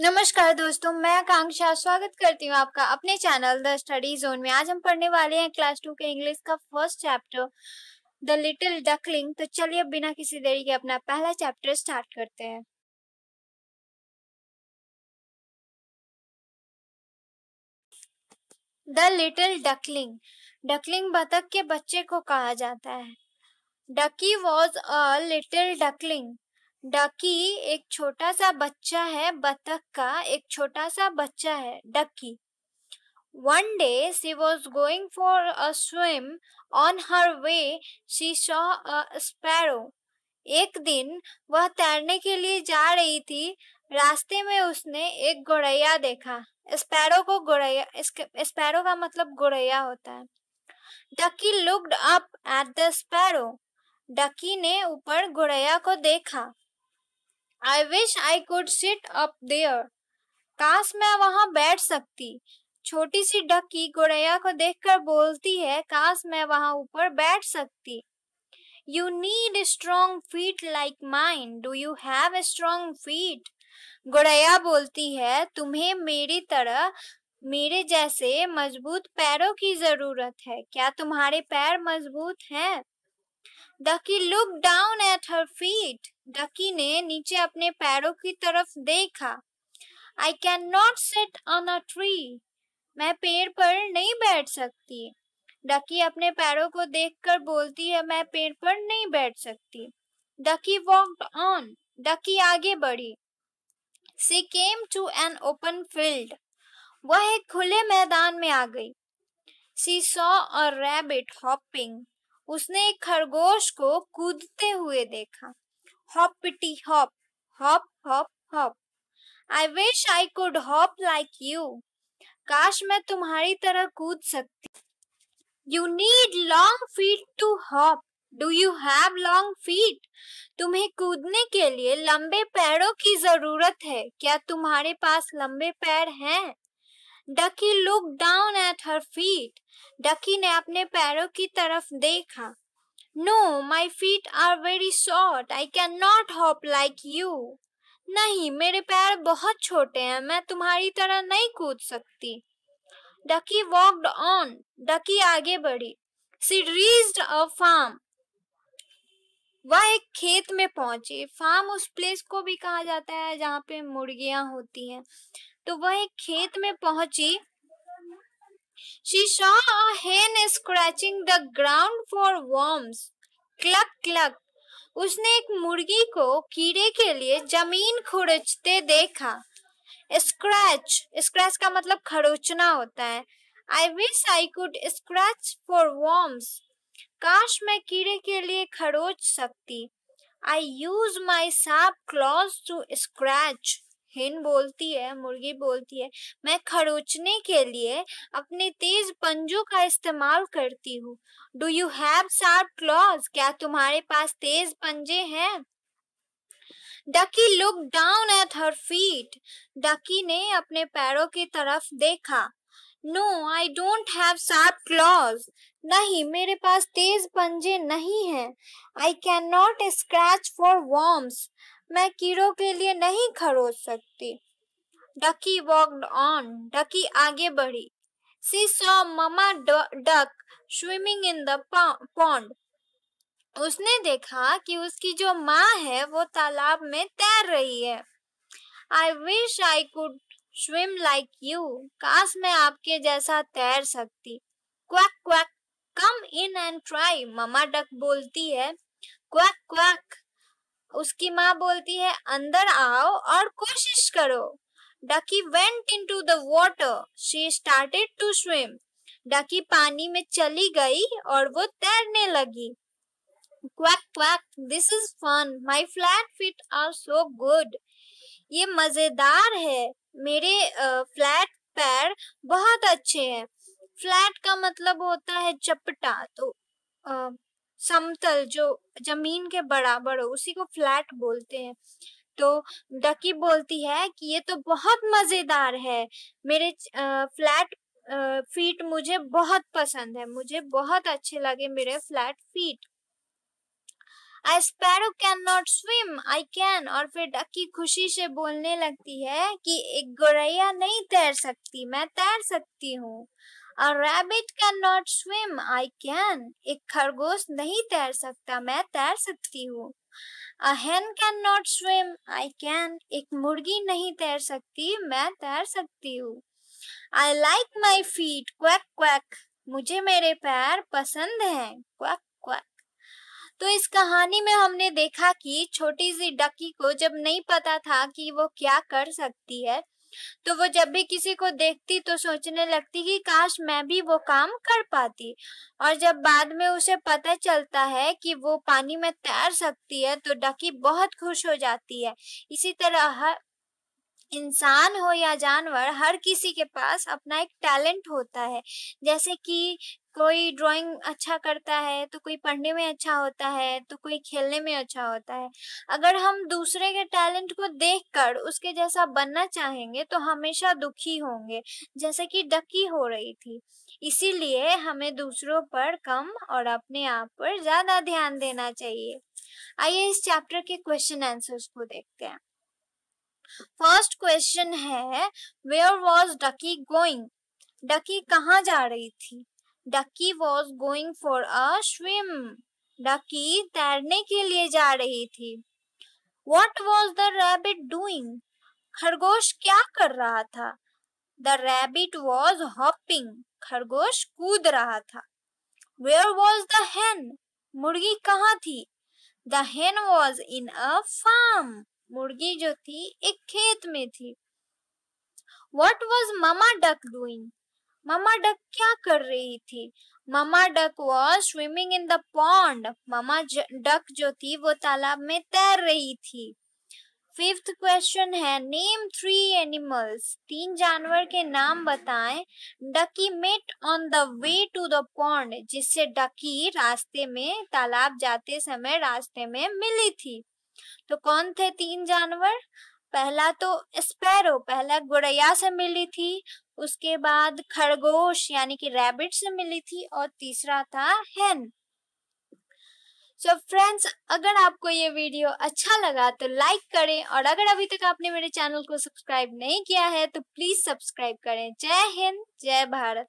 नमस्कार दोस्तों मैं आकांक्षा स्वागत करती हूँ आपका अपने चैनल द स्टडी जोन में आज हम पढ़ने वाले हैं क्लास टू के इंग्लिश का first chapter the little duckling तो चलिए बिना किसी देरी के अपना पहला चैप्टर स्टार्ट करते हैं द लिटिल डकलिंग डकलिंग बतख के बच्चे को कहा जाता है Ducky was a little duckling Ducky एक छोटा सा बच्चा है बतख का एक छोटा सा बच्चा है Ducky one day she was going for a swim on her way she saw a sparrow एक दिन वह तैरने के लिए जा रही थी रास्ते में उसने एक गोरैया देखा स्पैरो को गोड़ैया स्पैरो का मतलब गोरैया होता है Ducky looked up at the sparrow Ducky ने ऊपर गोरैया को देखा I wish I could sit up there काश मैं वहां बैठ सकती छोटी सी डकी गुड़ैया को देखकर बोलती है काश मैं वहां ऊपर बैठ सकती you need strong feet like mine do you have strong feet गुड़ैया बोलती है तुम्हें मेरी तरह मेरे जैसे मजबूत पैरों की जरूरत है क्या तुम्हारे पैर मजबूत हैं Ducky look down at her feet Ducky ने नीचे अपने पैरों की तरफ देखा I can not sit on a tree मैं पेड़ पर नहीं बैठ सकती डकी अपने पैरों को देखकर बोलती है मैं पेड़ पर नहीं बैठ सकती डकी वॉकड ऑन डकी आगे बढ़ी she came to an open field वह एक खुले मैदान में आ गई she saw a rabbit hopping उसने एक खरगोश को कूदते हुए देखा hop pity hop hop hop hop I wish I could hop like you काश मैं तुम्हारी तरह कूद सकती you need long feet to hop do you have long feet तुम्हें कूदने के लिए लंबे पैरों की जरूरत है क्या तुम्हारे पास लंबे पैर हैं Ducky look down at her feet Ducky ने अपने पैरों की तरफ देखा no my feet are very short I can not hop like you नहीं मेरे पैर बहुत छोटे हैं मैं तुम्हारी तरह नहीं कूद सकती डकी वॉकड ऑन डकी आगे बढ़ी सी रीज्ड अ फार्म वह एक खेत में पहुंची फार्म उस प्लेस को भी कहा जाता है जहाँ पे मुर्गियां होती हैं तो वह एक खेत में पहुंची she saw a hen scratching the ground for worms. Cluck cluck उसने एक मुर्गी को कीड़े के लिए जमीन खुरचते देखा स्क्रैच स्क्रैच का मतलब खरोचना होता है I wish I could scratch for worms काश मैं कीड़े के लिए खरोच सकती आई यूज माई साफ क्लॉज टू स्क्रैच हिन बोलती है मुर्गी बोलती है मैं खरोचने के लिए अपने तेज पंजों का इस्तेमाल करती हूँ do you have sharp claws क्या तुम्हारे पास तेज पंजे हैं Ducky look down at her feet Ducky ने अपने पैरों की तरफ देखा no I don't have sharp claws नहीं मेरे पास तेज पंजे नहीं हैं I can not scratch for worms मैं कीड़ों के लिए नहीं खरोच सकती डकी वॉकड ऑन डकी आगे बढ़ी she saw mama duck swimming in the pond उसने देखा कि उसकी जो माँ है वो तालाब में तैर रही है I wish I could swim like you काश मैं आपके जैसा तैर सकती quack quack come in and try mama duck बोलती है क्वैक क्वैक उसकी माँ बोलती है अंदर आओ और कोशिश करो Ducky went in to the water she started to swim Ducky पानी में चली गई और वो तैरने लगी quack quack this is fun my flat feet are so good ये मजेदार है मेरे फ्लैट पैर बहुत अच्छे हैं फ्लैट का मतलब होता है चपटा तो समतल जो जमीन के बराबर हो उसी को फ्लैट बोलते हैं तो डकी बोलती है कि ये तो बहुत मजेदार है मेरे फ्लैट फीट मुझे बहुत पसंद है मुझे बहुत अच्छे लगे मेरे flat feet I sparrow can not swim I can और फिर डक्की खुशी से बोलने लगती है कि एक गोरैया नहीं तैर सकती मैं तैर सकती हूँ A rabbit cannot swim. I can. एक खरगोश नहीं तैर सकता मैं तैर सकती हूँ A hen cannot swim. I can. एक मुर्गी नहीं तैर सकती मैं तैर सकती हूँ I like my feet. Quack quack. मुझे मेरे पैर पसंद हैं. Quack quack. तो इस कहानी में हमने देखा कि छोटी सी डकी को जब नहीं पता था कि वो क्या कर सकती है तो वो जब भी किसी को देखती तो सोचने लगती कि काश मैं भी वो काम कर पाती और जब बाद में उसे पता चलता है कि वो पानी में तैर सकती है तो डकी बहुत खुश हो जाती है इसी तरह हर इंसान हो या जानवर हर किसी के पास अपना एक टैलेंट होता है जैसे कि कोई ड्राइंग अच्छा करता है तो कोई पढ़ने में अच्छा होता है तो कोई खेलने में अच्छा होता है अगर हम दूसरे के टैलेंट को देखकर उसके जैसा बनना चाहेंगे तो हमेशा दुखी होंगे जैसे कि डकी हो रही थी इसीलिए हमें दूसरों पर कम और अपने आप पर ज्यादा ध्यान देना चाहिए आइए इस चैप्टर के क्वेश्चन आंसर्स को देखते हैं फर्स्ट क्वेश्चन है where was Ducky going Ducky कहाँ जा रही थी Ducky was going for a swim Ducky तैरने के लिए जा रही थी what was the rabbit doing खरगोश क्या कर रहा था द रैबिट वॉज हॉपिंग खरगोश कूद रहा था वेयर वॉज द हैन मुर्गी कहाँ थी the hen was in a farm मुर्गी जो थी एक खेत में थी what was mama duck doing mama duck क्या कर रही थी mama duck was swimming in the pond mama duck जो थी वो तालाब में तैर रही थी फिफ्थ क्वेश्चन है नेम थ्री एनिमल्स तीन जानवर के नाम बताएं Ducky met on the way to the pond जिससे डकी रास्ते में तालाब जाते समय रास्ते में मिली थी तो कौन थे तीन जानवर पहला तो स्पैरो पहला गुड़ैया से मिली थी उसके बाद खरगोश यानी कि रैबिट से मिली थी और तीसरा था हेन सो so फ्रेंड्स अगर आपको ये वीडियो अच्छा लगा तो लाइक करें और अगर अभी तक आपने मेरे चैनल को सब्सक्राइब नहीं किया है तो प्लीज सब्सक्राइब करें जय हिंद जय भारत